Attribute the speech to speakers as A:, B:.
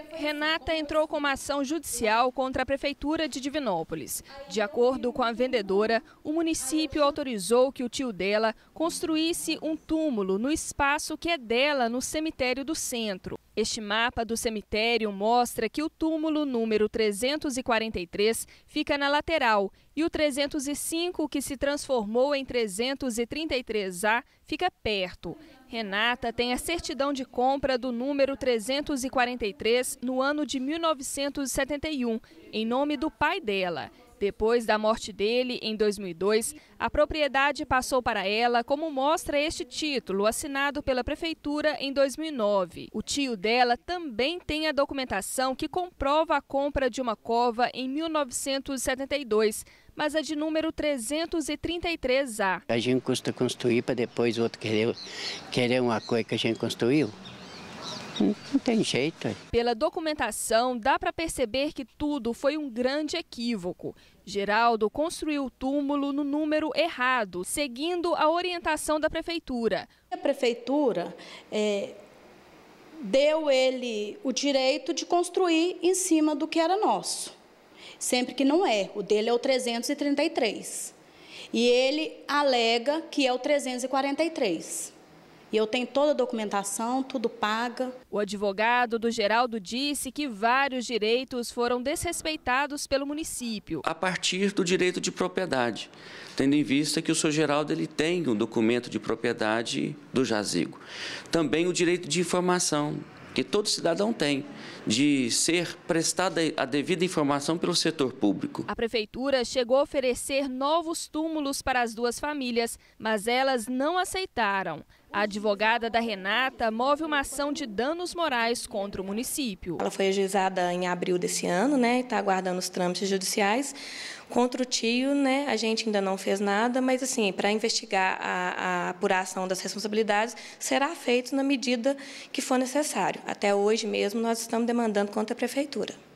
A: Assim, Renata entrou assim? com uma ação judicial contra a Prefeitura de Divinópolis. De acordo com a vendedora, o município autorizou que o tio dela construísse um túmulo no espaço que é dela no cemitério do centro. Este mapa do cemitério mostra que o túmulo número 343 fica na lateral e o 305, que se transformou em 333A, fica perto. Renata tem a certidão de compra do número 343 no ano de 1971, em nome do pai dela. Depois da morte dele, em 2002, a propriedade passou para ela, como mostra este título, assinado pela prefeitura em 2009. O tio dela também tem a documentação que comprova a compra de uma cova em 1972, mas a é de número 333A.
B: A gente custa construir para depois o outro querer, querer uma coisa que a gente construiu. Não tem jeito.
A: Pela documentação, dá para perceber que tudo foi um grande equívoco. Geraldo construiu o túmulo no número errado, seguindo a orientação da prefeitura. A prefeitura é, deu ele o direito de construir em cima do que era nosso, sempre que não é. O dele é o 333. E ele alega que é o 343. E eu tenho toda a documentação, tudo paga. O advogado do Geraldo disse que vários direitos foram desrespeitados pelo município.
B: A partir do direito de propriedade, tendo em vista que o senhor Geraldo ele tem o um documento de propriedade do jazigo. Também o direito de informação, que todo cidadão tem, de ser prestada a devida informação pelo setor público.
A: A prefeitura chegou a oferecer novos túmulos para as duas famílias, mas elas não aceitaram. A advogada da Renata move uma ação de danos morais contra o município. Ela foi ajuizada em abril desse ano, né? Está aguardando os trâmites judiciais. Contra o tio, né? A gente ainda não fez nada, mas assim, para investigar a, a apuração das responsabilidades será feito na medida que for necessário. Até hoje mesmo nós estamos demandando contra a prefeitura.